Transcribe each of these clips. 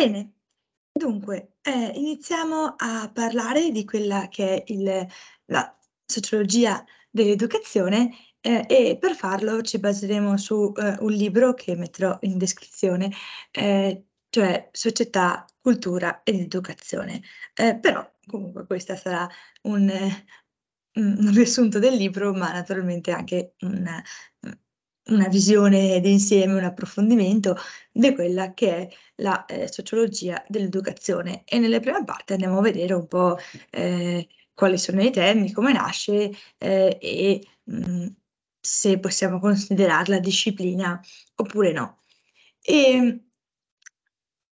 Bene, dunque, eh, iniziamo a parlare di quella che è il, la sociologia dell'educazione eh, e per farlo ci baseremo su eh, un libro che metterò in descrizione, eh, cioè Società, Cultura ed Educazione. Eh, però comunque questo sarà un, eh, un, riassunto del libro, ma naturalmente anche un, una visione d'insieme, un approfondimento di quella che è la eh, sociologia dell'educazione. E nelle prime parti andiamo a vedere un po' eh, quali sono i temi, come nasce eh, e mh, mm, se possiamo considerarla disciplina oppure no. E,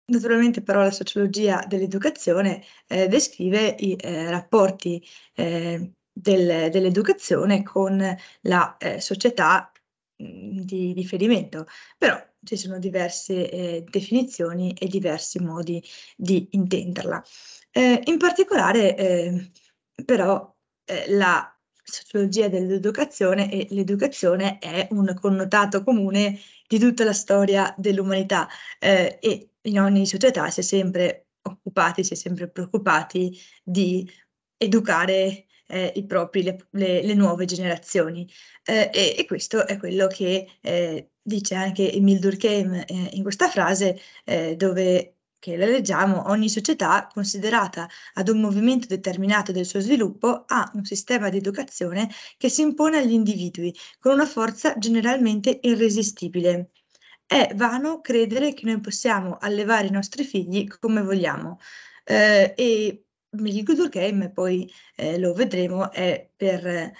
Naturalmente però la sociologia dell'educazione eh, descrive i eh, rapporti eh, del, dell'educazione con la eh, società Mhmm, di riferimento, però ci sono diverse eh, definizioni e diversi modi di intenderla. Eh, in particolare, ehm, eh, però, la sociologia dell'educazione e l'educazione è un connotato comune di tutta la storia dell'umanità eh, e in ogni società si è sempre occupati, si è sempre preoccupati di educare eh, i propri, le, le, le nuove generazioni. Eh, e, e, questo è quello che eh, dice anche Emil Durkheim eh, in questa frase eh, dove che la leggiamo, ogni società considerata ad un movimento determinato del suo sviluppo ha un sistema di educazione che si impone agli individui con una forza generalmente irresistibile. È vano credere che noi possiamo allevare i nostri figli come vogliamo eh, e Mickey Good Game, poi eh, lo vedremo, è per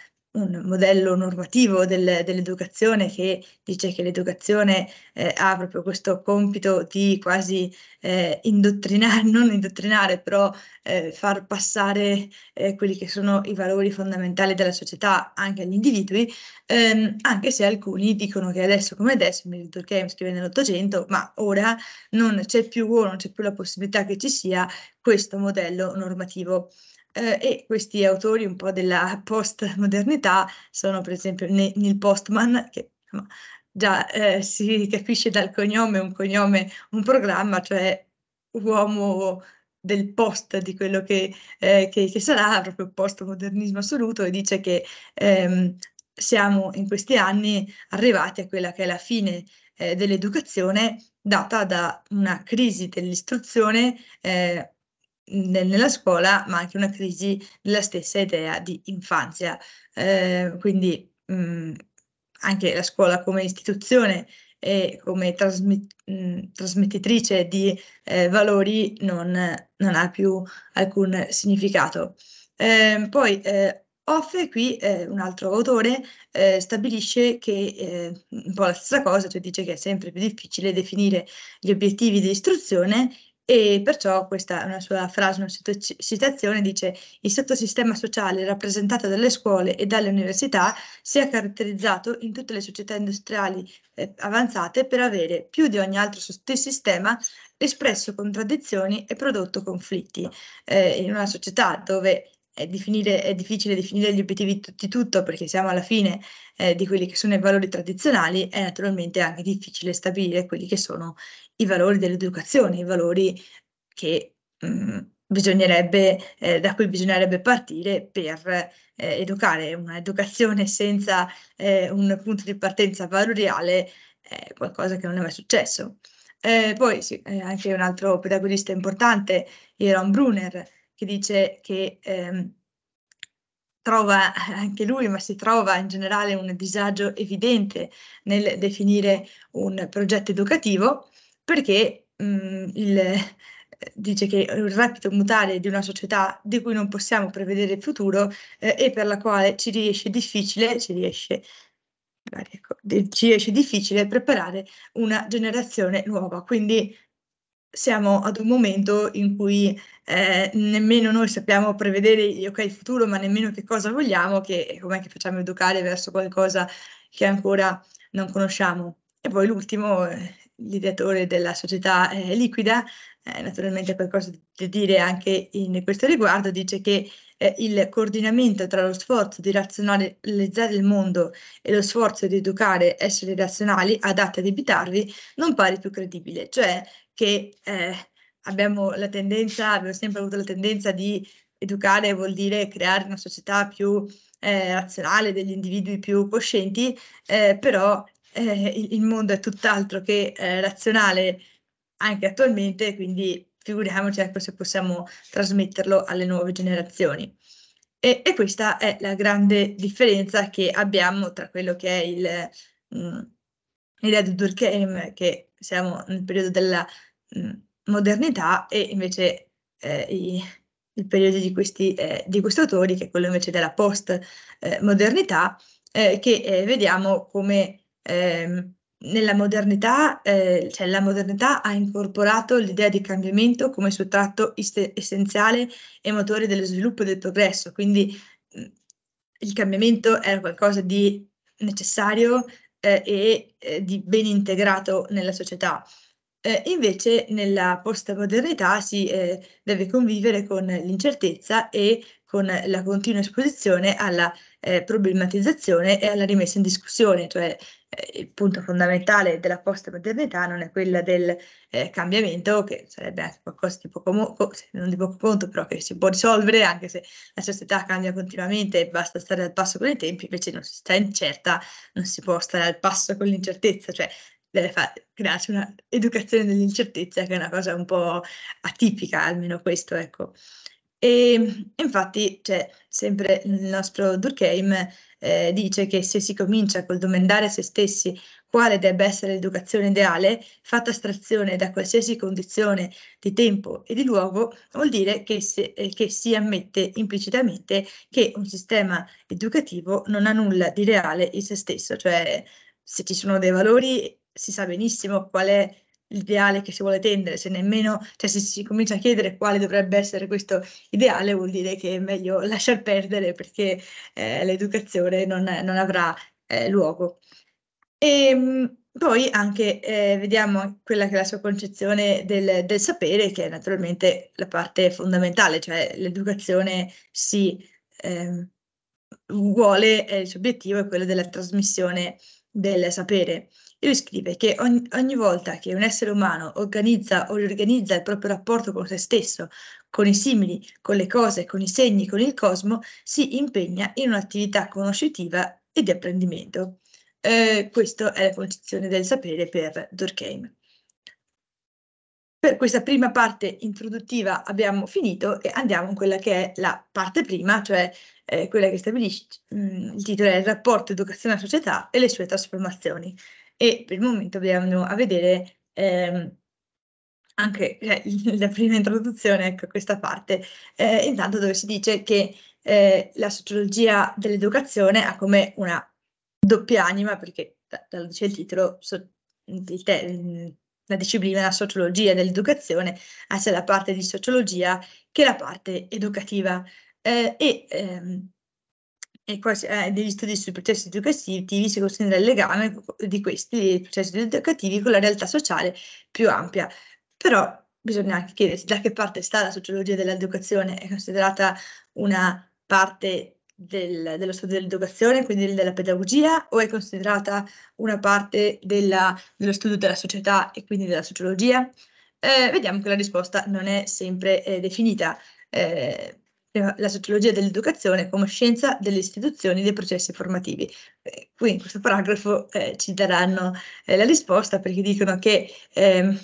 un modello normativo del, dell'educazione che dice che l'educazione eh, ha proprio questo compito di quasi eh, indottrinare, non indottrinare, però eh, far passare eh, quelli che sono i valori fondamentali della società anche agli individui, ehm, anche se alcuni dicono che adesso come adesso, mi Milton Keynes scrive nell'Ottocento, ma ora non c'è più o non c'è più la possibilità che ci sia questo modello normativo. Eh, e questi autori un po' della postmodernità sono per esempio Neil Postman, che insomma, già eh, si capisce dal cognome un cognome, un programma, cioè uomo del post di quello che, eh, che, che sarà, proprio postmodernismo assoluto, e dice che ehm, siamo in questi anni arrivati a quella che è la fine eh, dell'educazione data da una crisi dell'istruzione eh, nella scuola, ma anche una crisi della stessa idea di infanzia. Eh, quindi mh, mm, anche la scuola come istituzione e come trasmet- mh, mm, trasmettitrice di eh, valori non, non, ha più alcun significato. Ehm, eh, poi Off, qui eh, un altro autore, eh, stabilisce che eh, un po' la stessa cosa, cioè dice che è sempre più difficile definire gli obiettivi di istruzione e perciò questa è una sua frase, una citazione, dice il sottosistema sociale rappresentato dalle scuole e dalle università si è caratterizzato in tutte le società industriali eh, avanzate per avere più di ogni altro sottosistema espresso contraddizioni e prodotto conflitti. Eh, in una società dove è, definire, è, difficile definire gli obiettivi di tutto perché siamo alla fine eh, di quelli che sono i valori tradizionali, è naturalmente anche difficile stabilire quelli che sono i valori dell'educazione, i valori che mh, mm, bisognerebbe, eh, da cui bisognerebbe partire per eh, educare. Un'educazione senza eh, un punto di partenza valoriale è qualcosa che non è mai successo. Eh, poi sì, eh, anche un altro pedagogista importante, Jeroen Brunner, che dice che ehm, trova eh, anche lui, ma si trova in generale un disagio evidente nel definire un progetto educativo perché mh, mm, il, eh, dice che il rapido mutare di una società di cui non possiamo prevedere il futuro eh, e per la quale ci riesce difficile, ci riesce, ecco, ci riesce difficile preparare una generazione nuova. Quindi siamo ad un momento in cui eh, nemmeno noi sappiamo prevedere okay, il futuro, ma nemmeno che cosa vogliamo, che com'è che facciamo educare verso qualcosa che ancora non conosciamo. E poi l'ultimo, eh, l'ideatore della società eh, liquida, eh, naturalmente qualcosa da dire anche in questo riguardo, dice che eh, il coordinamento tra lo sforzo di razionalizzare il mondo e lo sforzo di educare esseri razionali adatti ad abitarvi non pare più credibile, cioè che eh, abbiamo la tendenza, abbiamo sempre avuto la tendenza di educare vuol dire creare una società più eh, razionale, degli individui più coscienti, eh, però eh, il mondo è tutt'altro che eh, razionale anche attualmente, quindi figuriamoci ecco, se possiamo trasmetterlo alle nuove generazioni. E, e, questa è la grande differenza che abbiamo tra quello che è il, mh, mm, l'idea di Durkheim, che siamo nel periodo della modernità e invece eh, i, il periodo di questi, eh, di questi, autori, che è quello invece della post-modernità, eh, eh, che eh, vediamo come ehm, nella modernità, eh, cioè la modernità ha incorporato l'idea di cambiamento come suo tratto ist- essenziale e motore dello sviluppo e del progresso, quindi mh, il cambiamento era qualcosa di necessario e di ben integrato nella società. Eh, invece nella postmodernità si eh, deve convivere con l'incertezza e con la continua esposizione alla eh, problematizzazione e alla rimessa in discussione, cioè eh, il punto fondamentale della postmodernità non è quella del eh, cambiamento, che sarebbe anche qualcosa di poco, non di poco conto, però che si può risolvere anche se la società cambia continuamente e basta stare al passo con i tempi, invece non si sta incerta, non si può stare al passo con l'incertezza, cioè deve fa- crearsi un'educazione dell'incertezza, che è una cosa un po' atipica, almeno questo, ecco. E ehm, infatti, cioè, sempre il nostro Durkheim eh, dice che se si comincia col domandare a se stessi quale debba essere l'educazione ideale, fatta astrazione da qualsiasi condizione di tempo e di luogo, vuol dire che, se, eh, che si ammette implicitamente che un sistema educativo non ha nulla di reale in se stesso, cioè se ci sono dei valori si sa benissimo qual è l'ideale che si vuole tendere, se nemmeno, cioè se si comincia a chiedere quale dovrebbe essere questo ideale vuol dire che è meglio lasciar perdere perché eh, l'educazione non, non avrà eh, luogo. E ehm, poi anche eh, vediamo quella che è la sua concezione del, del sapere, che è naturalmente la parte fondamentale, cioè l'educazione si ehm, vuole, eh, il suo obiettivo è quello della trasmissione del sapere. E lui scrive che ogni, ogni volta che un essere umano organizza o riorganizza il proprio rapporto con se stesso, con i simili, con le cose, con i segni, con il cosmo, si impegna in un'attività conoscitiva e di apprendimento. Eh, questa è la concezione del sapere per Durkheim. Per questa prima parte introduttiva abbiamo finito e andiamo in quella che è la parte prima, cioè eh, quella che stabilisce mh, il titolo è il rapporto educazione-società e le sue trasformazioni e per il momento andiamo a vedere ehm, anche eh, la prima introduzione, ecco questa parte, eh, intanto dove si dice che eh, la sociologia dell'educazione ha come una doppia anima, perché da, da dice il titolo, so, il te, la disciplina, la sociologia dell'educazione, ha sia la parte di sociologia che la parte educativa. Eh, e ehm, e quasi, eh, degli studi sui processi educativi si considera il legame di questi processi educativi con la realtà sociale più ampia. Però bisogna anche chiedersi da che parte sta la sociologia dell'educazione, è considerata una parte del, dello studio dell'educazione, quindi della pedagogia, o è considerata una parte della, dello studio della società e quindi della sociologia? Eh, vediamo che la risposta non è sempre eh, definita. Eh, la sociologia dell'educazione come scienza delle istituzioni e dei processi formativi. Eh, qui in questo paragrafo eh, ci daranno eh, la risposta perché dicono che ehm,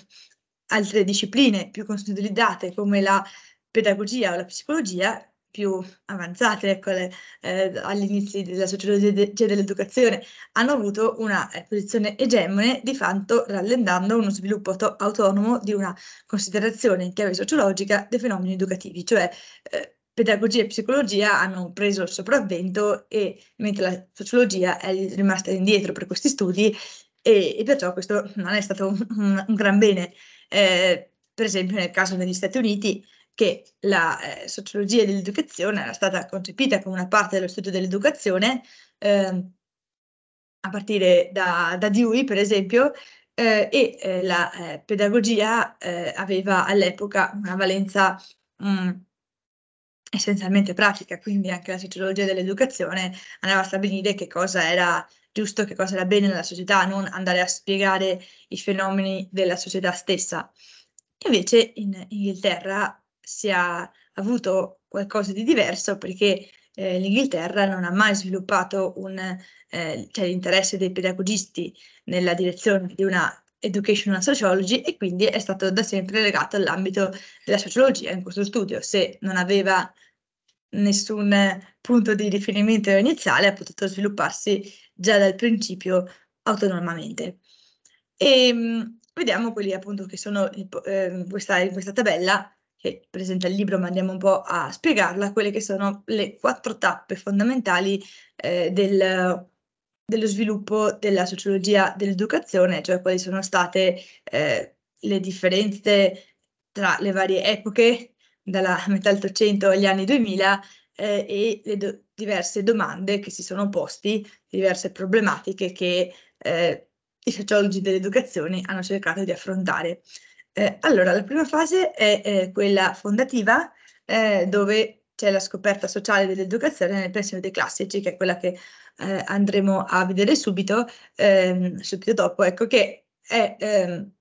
altre discipline più consolidate come la pedagogia o la psicologia più avanzate ecco, eh, all'inizio della sociologia cioè dell'educazione hanno avuto una eh, posizione egemone di fatto rallentando uno sviluppo autonomo di una considerazione in chiave sociologica dei fenomeni educativi, cioè eh, pedagogia e psicologia hanno preso il sopravvento e mentre la sociologia è rimasta indietro per questi studi e, e perciò questo non è stato un, un, gran bene. Eh, per esempio nel caso degli Stati Uniti che la eh, sociologia dell'educazione era stata concepita come una parte dello studio dell'educazione eh, a partire da, da, Dewey per esempio eh, e eh, la eh, pedagogia aveva all'epoca una valenza mh, mm, essenzialmente pratica, quindi anche la sociologia dell'educazione andava a stabilire che cosa era giusto, che cosa era bene nella società, non andare a spiegare i fenomeni della società stessa. Invece in Inghilterra si è avuto qualcosa di diverso perché eh, l'Inghilterra non ha mai sviluppato un, eh, cioè l'interesse dei pedagogisti nella direzione di una educational sociology e quindi è stato da sempre legato all'ambito della sociologia in questo studio. Se non aveva nessun eh, punto di riferimento iniziale, ha potuto svilupparsi già dal principio autonomamente. E ehm, mh, vediamo quelli appunto che sono ehm, in eh, questa, questa tabella che presenta il libro, ma andiamo un po' a spiegarla, quelle che sono le quattro tappe fondamentali eh, del, dello sviluppo della sociologia dell'educazione, cioè quali sono state eh, le differenze tra le varie epoche dalla metà del dell'Ottocento agli anni 2000 eh, e le do- diverse domande che si sono posti, diverse problematiche che eh, i sociologi dell'educazione hanno cercato di affrontare. Eh, allora, la prima fase è quella fondativa, eh, dove c'è la scoperta sociale dell'educazione nel pensiero dei classici, che è quella che eh, andremo a vedere subito, ehm, subito dopo, ecco che è ehm,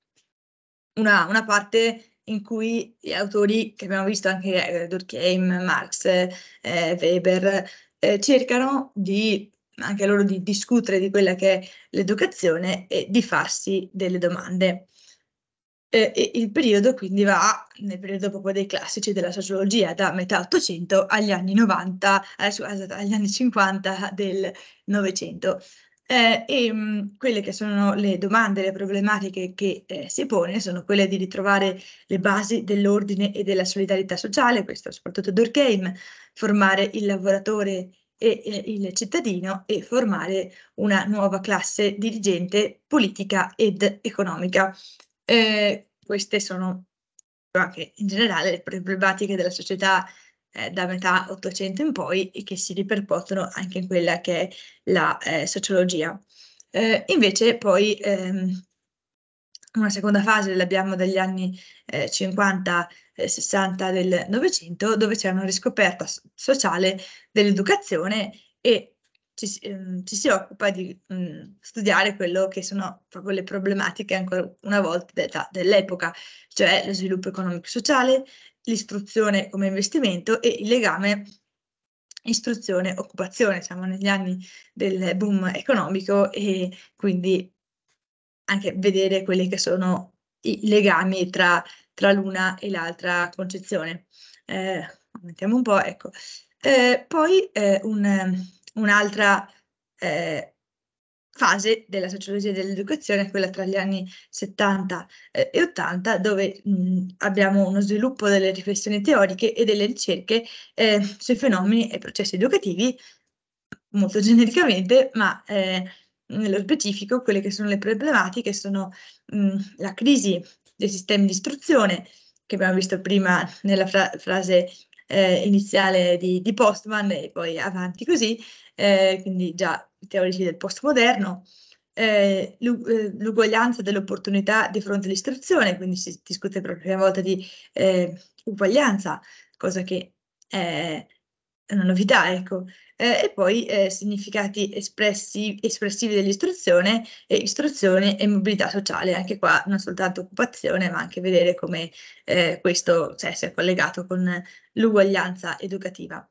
una, una parte in cui gli autori che abbiamo visto anche eh, Durkheim, Marx, eh, Weber, eh, cercano di anche loro di discutere di quella che è l'educazione e di farsi delle domande. Eh, il periodo quindi va nel periodo proprio dei classici della sociologia, da metà 800 agli anni 90, eh, agli anni 50 del Novecento eh, e mh, mhmm, quelle che sono le domande, le problematiche che eh, si pone sono quelle di ritrovare le basi dell'ordine e della solidarietà sociale, questo soprattutto Durkheim, formare il lavoratore e, e il cittadino e formare una nuova classe dirigente politica ed economica. Eh, queste sono anche in generale le problematiche della società eh, da metà Ottocento in poi e che si ripercuotono anche in quella che è la eh, sociologia. Eh, invece poi ehm, una seconda fase l'abbiamo dagli anni 50 eh, 60 eh, del Novecento, dove c'è una riscoperta sociale dell'educazione e ci, ehm, ci si occupa di mh, mm, studiare quello che sono proprio le problematiche ancora una volta dell'epoca, cioè lo sviluppo economico-sociale, l'istruzione come investimento e il legame istruzione-occupazione. Siamo negli anni del boom economico e quindi anche vedere quelli che sono i legami tra, tra l'una e l'altra concezione. Eh, mettiamo un po', ecco. Eh, poi eh, un, un'altra eh, fase della sociologia dell'educazione, quella tra gli anni 70 eh, e 80, dove mh, abbiamo uno sviluppo delle riflessioni teoriche e delle ricerche eh, sui fenomeni e processi educativi, molto genericamente, ma eh, nello specifico quelle che sono le problematiche sono mh, la crisi dei sistemi di istruzione, che abbiamo visto prima nella fra- frase eh, iniziale di, di, Postman e poi avanti così, eh, quindi già teorici del postmoderno, eh, eh, l'uguaglianza dell'opportunità di fronte all'istruzione, quindi si discute per la prima volta di eh, uguaglianza, cosa che è una novità, ecco. Eh, e poi eh, significati espressi, espressivi dell'istruzione, e istruzione e mobilità sociale, anche qua non soltanto occupazione, ma anche vedere come eh, questo cioè, sia collegato con l'uguaglianza educativa.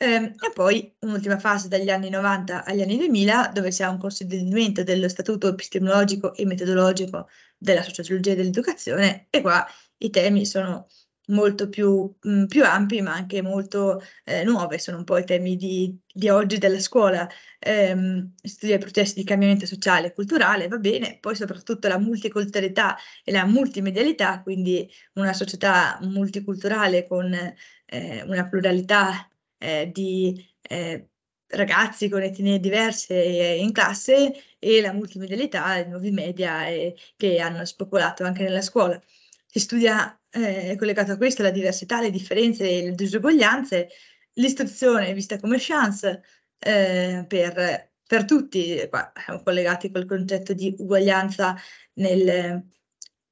Ehm, e poi un'ultima fase dagli anni 90 agli anni 2000 dove si ha un consolidamento dello statuto epistemologico e metodologico della sociologia dell'educazione e qua i temi sono molto più, mh, mm, più ampi ma anche molto eh, nuove, sono un po' i temi di, di oggi della scuola, ehm, studia i processi di cambiamento sociale e culturale, va bene, poi soprattutto la multiculturalità e la multimedialità, quindi una società multiculturale con eh, una pluralità eh, di eh, ragazzi con etnie diverse eh, in classe e la multimedialità, i nuovi media e, eh, che hanno spopolato anche nella scuola. Si studia eh, collegato a questo la diversità, le differenze e le disuguaglianze, l'istruzione vista come chance eh, per, per, tutti, qua siamo collegati col concetto di uguaglianza nel,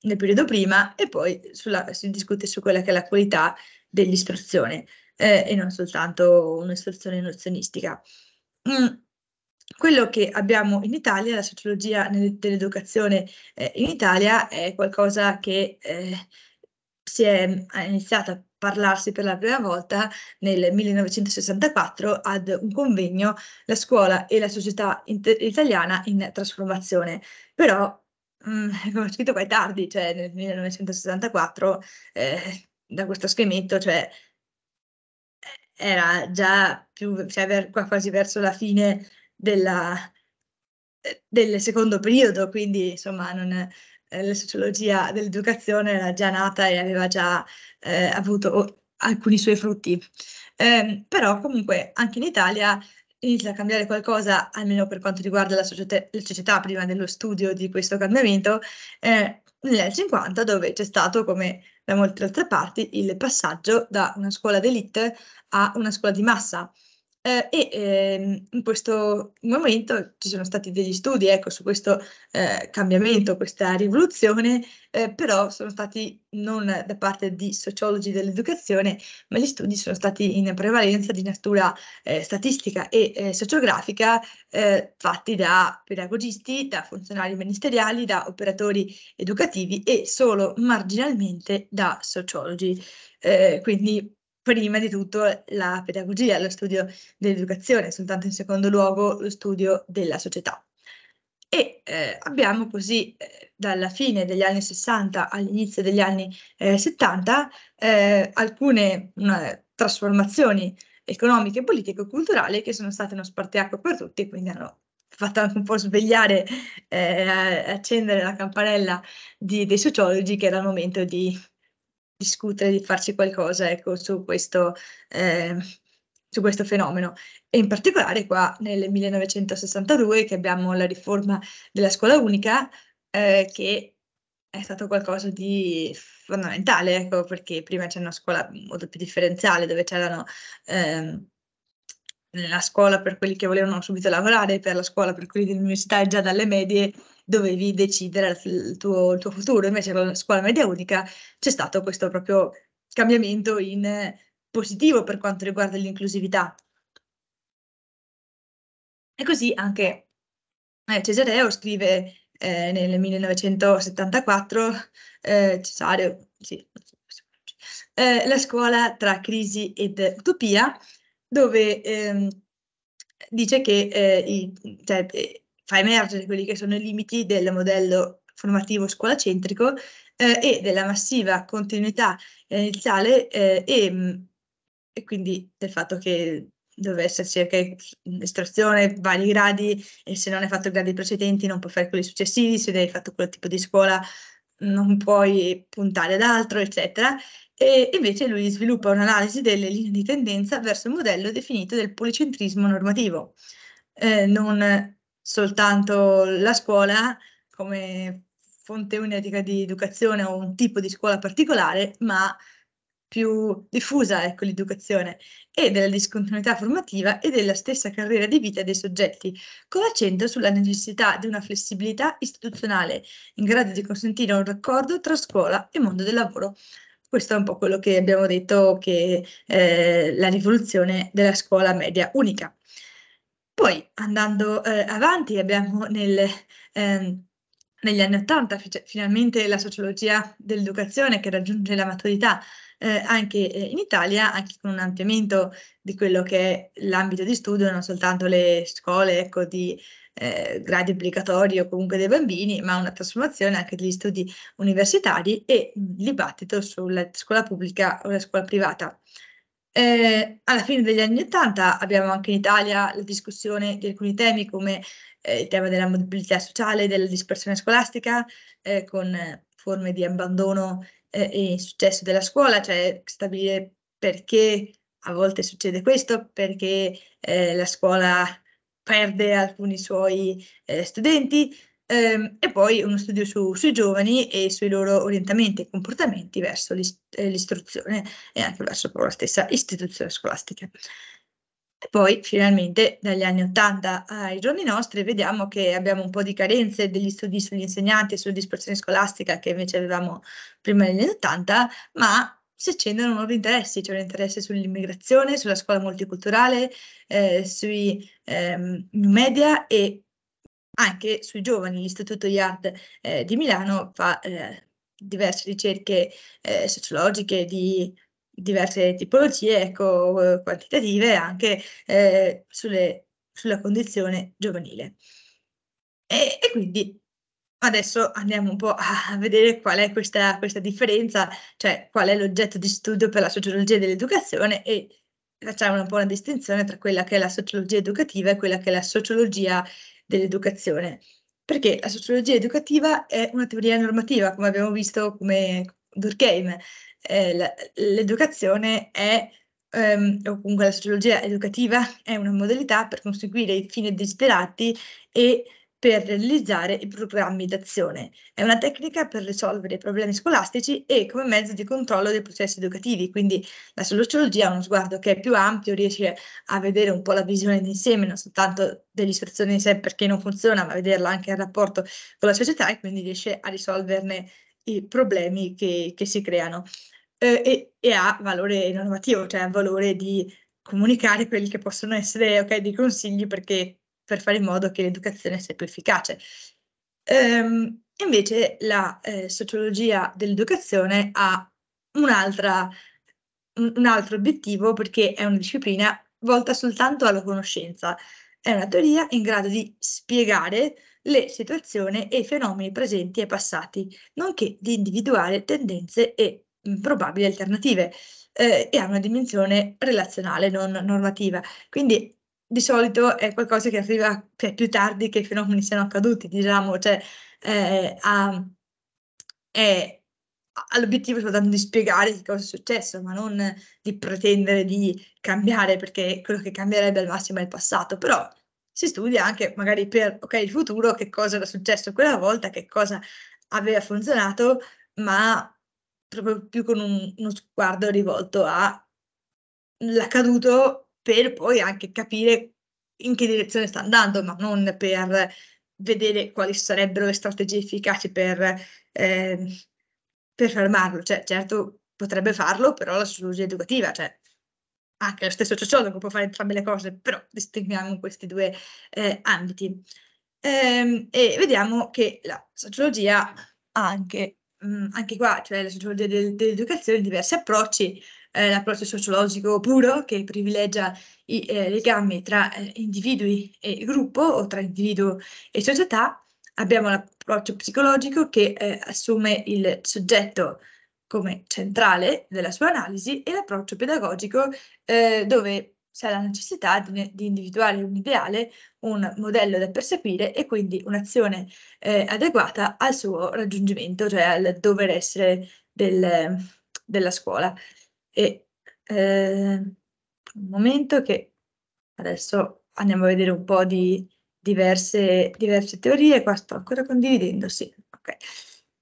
nel periodo prima e poi sulla, si discute su quella che è la qualità dell'istruzione eh, e non soltanto un'istruzione nozionistica. Mm. Quello che abbiamo in Italia, la sociologia dell'educazione eh, in Italia, è qualcosa che eh, si è iniziato a parlarsi per la prima volta nel 1964 ad un convegno La scuola e la società inter- italiana in trasformazione. Però, mh, mm, come ho scritto poi tardi, cioè nel 1964, eh, da questo schemetto, cioè era già più, cioè, quasi verso la fine della, del secondo periodo, quindi insomma non, eh, la sociologia dell'educazione era già nata e aveva già eh, avuto alcuni suoi frutti. Eh, però comunque anche in Italia inizia a cambiare qualcosa, almeno per quanto riguarda la società, la società prima dello studio di questo cambiamento, eh, negli 50 dove c'è stato, come da molte altre parti il passaggio da una scuola d'elite a una scuola di massa. Eh, e ehm, in questo momento ci sono stati degli studi ecco, su questo eh, cambiamento, questa rivoluzione, eh, però sono stati non da parte di sociologi dell'educazione, ma gli studi sono stati in prevalenza di natura eh, statistica e eh, sociografica eh, fatti da pedagogisti, da funzionari ministeriali, da operatori educativi e solo marginalmente da sociologi. quindi prima di tutto la pedagogia, lo studio dell'educazione, soltanto in secondo luogo lo studio della società. E eh, abbiamo così eh, dalla fine degli anni 60 all'inizio degli anni eh, 70 eh, alcune una, trasformazioni economiche, politiche e culturali che sono state uno spartiacque per tutti, quindi hanno fatto anche un po' svegliare, eh, accendere la campanella di, dei sociologi che era il momento di discutere, di farci qualcosa ecco, su, questo, eh, su questo fenomeno. E in particolare qua nel 1962 che abbiamo la riforma della scuola unica eh, che è stato qualcosa di fondamentale, ecco, perché prima c'era una scuola molto più differenziale dove c'erano... Ehm, la scuola per quelli che volevano subito lavorare, per la scuola per quelli dell'università già dalle medie dovevi decidere il tuo, il tuo futuro, invece con la scuola media unica c'è stato questo proprio cambiamento in positivo per quanto riguarda l'inclusività. E così anche eh, Cesareo scrive eh, nel 1974, eh, Cesareo, sì, eh, la scuola tra crisi ed utopia, dove ehm, dice che eh, i, cioè, fa emergere quelli che sono i limiti del modello formativo scolacentrico eh, e della massiva continuità eh, iniziale eh, e, mm, e, quindi del fatto che doveva esserci anche istruzione, vari gradi, e se non hai fatto i gradi precedenti non puoi fare quelli successivi, se hai fatto quel tipo di scuola non puoi puntare ad altro, eccetera. E invece lui sviluppa un'analisi delle linee di tendenza verso il modello definito del policentrismo normativo. Eh, non soltanto la scuola come fonte unica di educazione o un tipo di scuola particolare, ma più diffusa ecco, l'educazione e della discontinuità formativa e della stessa carriera di vita dei soggetti, con l'accento sulla necessità di una flessibilità istituzionale in grado di consentire un raccordo tra scuola e mondo del lavoro. Questo è un po' quello che abbiamo detto che è eh, la rivoluzione della scuola media unica. Poi andando eh, avanti abbiamo nel, ehm, negli anni Ottanta finalmente la sociologia dell'educazione che raggiunge la maturità eh, anche eh, in Italia, anche con un ampliamento di quello che è l'ambito di studio, non soltanto le scuole ecco, di eh, gradi obbligatori o comunque dei bambini, ma una trasformazione anche degli studi universitari e il dibattito sulla scuola pubblica o la scuola privata. Eh, alla fine degli anni Ottanta abbiamo anche in Italia la discussione di alcuni temi come eh, il tema della mobilità sociale, della dispersione scolastica, eh, con forme di abbandono eh, e successo della scuola, cioè stabilire perché a volte succede questo, perché eh, la scuola perde alcuni suoi eh, studenti, ehm, e poi uno studio su, sui giovani e sui loro orientamenti e comportamenti verso eh, l'istruzione e anche verso la stessa istituzione scolastica. E poi finalmente dagli anni 80 ai giorni nostri vediamo che abbiamo un po' di carenze degli studi sugli insegnanti e sulla dispersione scolastica che invece avevamo prima degli anni 80, ma si accendono nuovi interessi, c'è cioè un interesse sull'immigrazione, sulla scuola multiculturale, eh, sui ehm, media e anche sui giovani l'Istituto IAT eh, di Milano fa eh, diverse ricerche eh, sociologiche di diverse tipologie ecco, quantitative anche eh, sulle, sulla condizione giovanile. E, e, quindi adesso andiamo un po' a vedere qual è questa, questa differenza, cioè qual è l'oggetto di studio per la sociologia dell'educazione e facciamo un po' una distinzione tra quella che è la sociologia educativa e quella che è la sociologia dell'educazione, perché la sociologia educativa è una teoria normativa, come abbiamo visto come Durkheim. Eh, l'educazione è, ehm, o comunque la sociologia educativa, è una modalità per conseguire i fini desiderati e per realizzare i programmi d'azione. È una tecnica per risolvere i problemi scolastici e come mezzo di controllo dei processi educativi, quindi la sociologia ha uno sguardo che è più ampio, riesce a vedere un po' la visione d'insieme, non soltanto dell'istruzione in sé perché non funziona, ma vederla anche in rapporto con la società e quindi riesce a risolverne i problemi che, che si creano. Eh, e, e ha valore normativo, cioè ha valore di comunicare quelli che possono essere okay, dei consigli perché per fare in modo che l'educazione sia più efficace. Ehm, invece la eh, sociologia dell'educazione ha un, un altro obiettivo perché è una disciplina volta soltanto alla conoscenza. È una teoria in grado di spiegare le situazioni e i fenomeni presenti e passati, nonché di individuare tendenze e mm, probabili alternative eh, e ha una dimensione relazionale, non normativa. Quindi di solito è qualcosa che arriva cioè, più tardi che i fenomeni siano accaduti, diciamo, cioè eh, a, è, all'obiettivo è soltanto di spiegare che cosa è successo, ma non di pretendere di cambiare, perché quello che cambierebbe al massimo è il passato, però si studia anche magari per okay, il futuro, che cosa era successo quella volta, che cosa aveva funzionato, ma proprio più con un, uno sguardo rivolto all'accaduto per poi anche capire in che direzione sta andando, ma non per vedere quali sarebbero le strategie efficaci per, eh, per fermarlo. Cioè, certo, potrebbe farlo, però la sociologia educativa, cioè anche lo stesso sociologo può fare entrambe le cose, però distinguiamo questi due eh, ambiti. Ehm, e vediamo che la sociologia ha anche, mh, mm, anche qua, cioè la sociologia del, dell'educazione, diversi approcci, eh, l'approccio sociologico puro che privilegia i eh, legami tra eh, individui e gruppo o tra individuo e società, abbiamo l'approccio psicologico che eh, assume il soggetto come centrale della sua analisi e l'approccio pedagogico eh, dove c'è la necessità di, di, individuare un ideale, un modello da perseguire e quindi un'azione eh, adeguata al suo raggiungimento, cioè al dover essere del, della scuola e eh, un momento che adesso andiamo a vedere un po' di diverse, diverse teorie, qua sto ancora condividendo, sì, ok,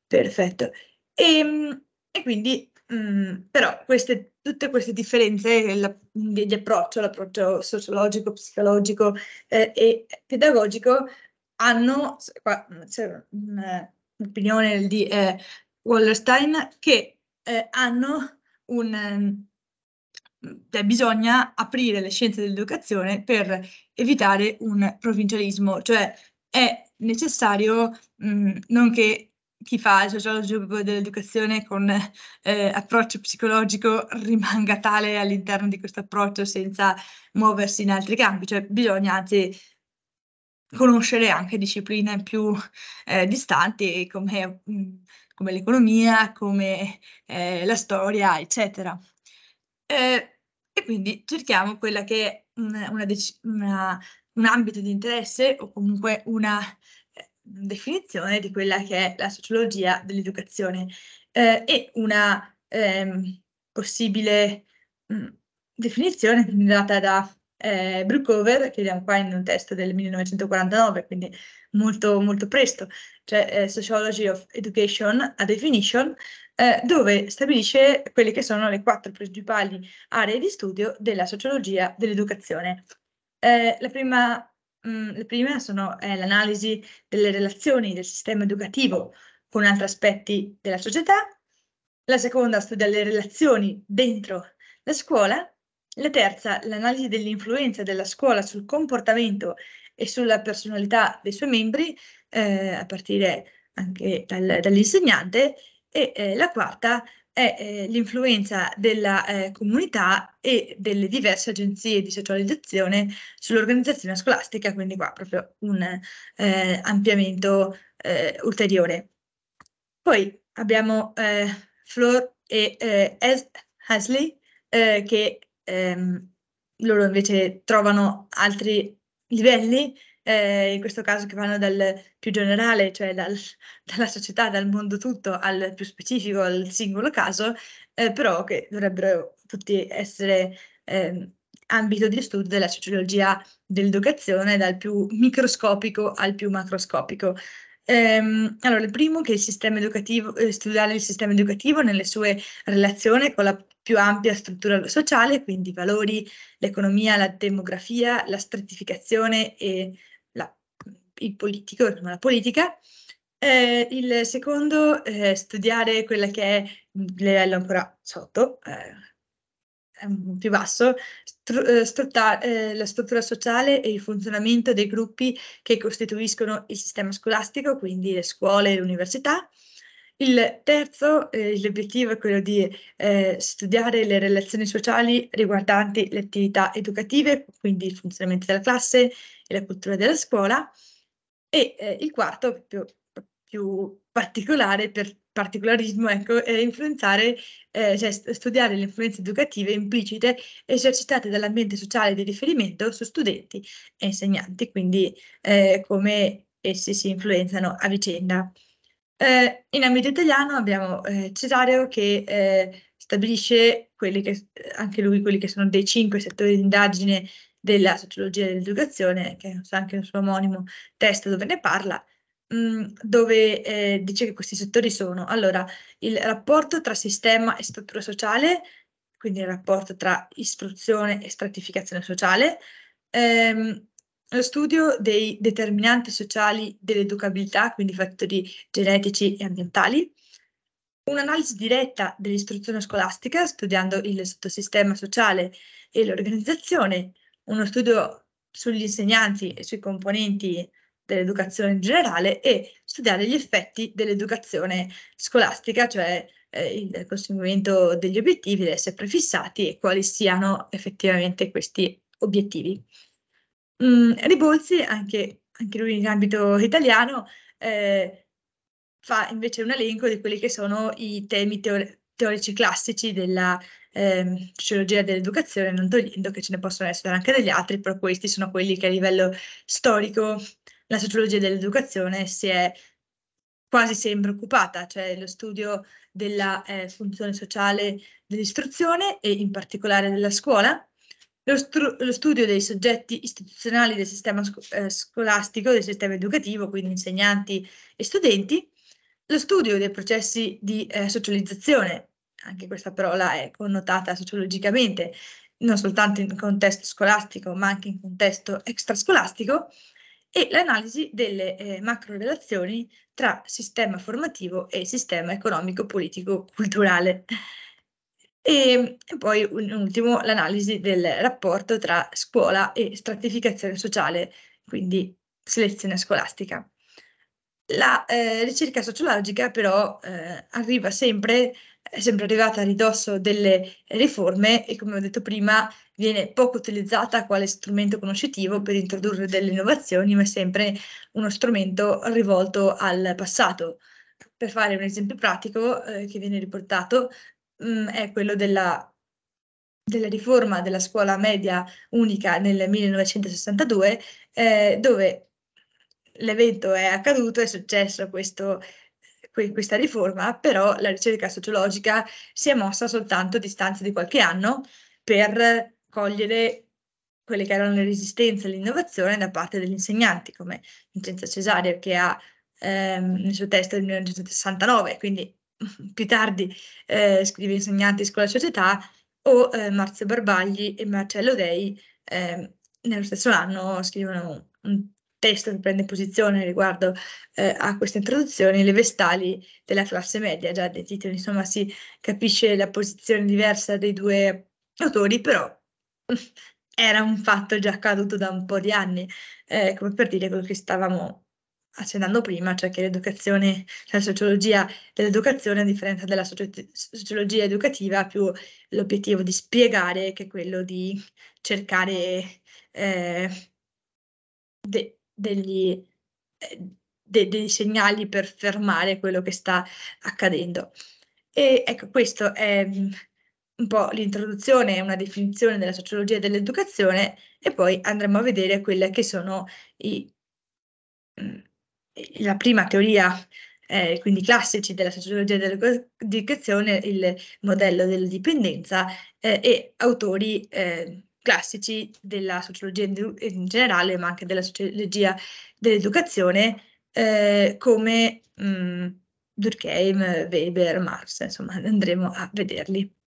perfetto. E, ehm, e quindi, mh, mm, però, queste, tutte queste differenze la, di, di, approccio, l'approccio sociologico, psicologico eh, e pedagogico, hanno, qua c'è un'opinione di eh, Wallerstein, che eh, hanno un... Ehm, cioè bisogna aprire le scienze dell'educazione per evitare un provincialismo, cioè è necessario mh, mhmm, non che chi fa il sociologo dell'educazione con eh, approccio psicologico rimanga tale all'interno di questo approccio senza muoversi in altri campi, cioè bisogna anzi conoscere anche discipline più eh, distanti come mh, mhmm, come l'economia, come eh, la storia, eccetera. Eh, e quindi cerchiamo quella che è una, una una, un ambito di interesse o comunque una eh, definizione di quella che è la sociologia dell'educazione eh, e una ehm, possibile mh, mm, definizione data da eh, Brookover, che vediamo qua in un testo del 1949, quindi molto, molto presto, cioè eh, Sociology of Education a Definition, eh, dove stabilisce quelle che sono le quattro principali aree di studio della sociologia dell'educazione. Eh, la prima Mm, le sono eh, l'analisi delle relazioni del sistema educativo con altri aspetti della società, la seconda studia le relazioni dentro la scuola la terza, l'analisi dell'influenza della scuola sul comportamento e sulla personalità dei suoi membri, eh, a partire anche dal, dall'insegnante. E eh, la quarta è eh, l'influenza della eh, comunità e delle diverse agenzie di socializzazione sull'organizzazione scolastica, quindi qua proprio un eh, ampliamento eh, ulteriore. Poi abbiamo Flor e eh, Hasley, eh, che ehm, loro invece trovano altri livelli, eh, in questo caso che vanno dal più generale, cioè dal, dalla società, dal mondo tutto, al più specifico, al singolo caso, eh, però che dovrebbero tutti essere eh, ambito di studio della sociologia dell'educazione, dal più microscopico al più macroscopico. Ehm, allora, il primo che il sistema educativo, eh, studiare il sistema educativo nelle sue relazioni con la più ampia struttura sociale, quindi i valori, l'economia, la demografia, la stratificazione e la, il politico, la politica. Eh, il secondo è eh, studiare quella che è il livello ancora sotto, eh, più basso, stru eh, strutta eh, la struttura sociale e il funzionamento dei gruppi che costituiscono il sistema scolastico, quindi le scuole e l'università. università. Il terzo, eh, l'obiettivo è quello di eh, studiare le relazioni sociali riguardanti le attività educative, quindi il funzionamento della classe e la cultura della scuola. E eh, il quarto, più, più particolare, per particolarismo, ecco, è influenzare, eh, cioè studiare le influenze educative implicite esercitate dall'ambiente sociale di riferimento su studenti e insegnanti, quindi eh, come essi si influenzano a vicenda. Eh, in ambito italiano abbiamo eh, Cesareo che eh, stabilisce che, eh, anche lui quelli che sono dei cinque settori di indagine della sociologia dell'educazione, che è anche il suo omonimo testo dove ne parla, mh, mm, dove eh, dice che questi settori sono allora il rapporto tra sistema e struttura sociale, quindi il rapporto tra istruzione e stratificazione sociale, ehm, lo studio dei determinanti sociali dell'educabilità, quindi fattori genetici e ambientali, un'analisi diretta dell'istruzione scolastica studiando il sottosistema sociale e l'organizzazione, uno studio sugli insegnanti e sui componenti dell'educazione in generale e studiare gli effetti dell'educazione scolastica, cioè eh, il conseguimento degli obiettivi, da essere prefissati e quali siano effettivamente questi obiettivi. Mm, Ribolzi, anche, anche, lui in ambito italiano, eh, fa invece un elenco di quelli che sono i temi teore- teorici classici della eh, sociologia dell'educazione, non togliendo che ce ne possono essere anche degli altri, però questi sono quelli che a livello storico la sociologia dell'educazione si è quasi sempre occupata, cioè lo studio della eh, funzione sociale dell'istruzione e in particolare della scuola, lo, stru- lo, studio dei soggetti istituzionali del sistema sco- eh, scolastico, del sistema educativo, quindi insegnanti e studenti, lo studio dei processi di eh, socializzazione, anche questa parola è connotata sociologicamente, non soltanto in contesto scolastico, ma anche in contesto extrascolastico, e l'analisi delle eh, macro relazioni tra sistema formativo e sistema economico, politico, culturale. E poi un ultimo l'analisi del rapporto tra scuola e stratificazione sociale, quindi selezione scolastica. La eh, ricerca sociologica però eh, arriva sempre, è sempre arrivata a ridosso delle riforme e come ho detto prima viene poco utilizzata quale strumento conoscitivo per introdurre delle innovazioni, ma è sempre uno strumento rivolto al passato. Per fare un esempio pratico eh, che viene riportato, mh, mm, è quello della, della, riforma della scuola media unica nel 1962, eh, dove l'evento è accaduto, è successo questo, questa riforma, però la ricerca sociologica si è mossa soltanto a distanza di qualche anno per cogliere quelle che erano le resistenze all'innovazione da parte degli insegnanti, come Vincenzo Cesare che ha ehm, nel suo testo del 1969, quindi più tardi eh, scrive insegnanti scuola e società, o eh, Marzio Barbagli e Marcello Dei eh, nello stesso anno scrivono un testo che prende posizione riguardo eh, a questa introduzione, le vestali della classe media, già dei titoli, insomma si capisce la posizione diversa dei due autori, però era un fatto già accaduto da un po' di anni, eh, come per dire quello che stavamo accennando prima, cioè che l'educazione, cioè la sociologia dell'educazione, a differenza della sociologia educativa, ha più l'obiettivo di spiegare che quello di cercare eh, de- degli, eh, de- dei segnali per fermare quello che sta accadendo. E ecco, questo è mm, un po' l'introduzione una definizione della sociologia dell'educazione e poi andremo a vedere quelle che sono i mm, eh, la prima teoria, eh, quindi classici della sociologia dell'educazione, il modello della dipendenza eh, e autori eh, classici della sociologia in generale, ma anche della sociologia dell'educazione, eh, come mh, mm, Durkheim, Weber, Marx, insomma andremo a vederli.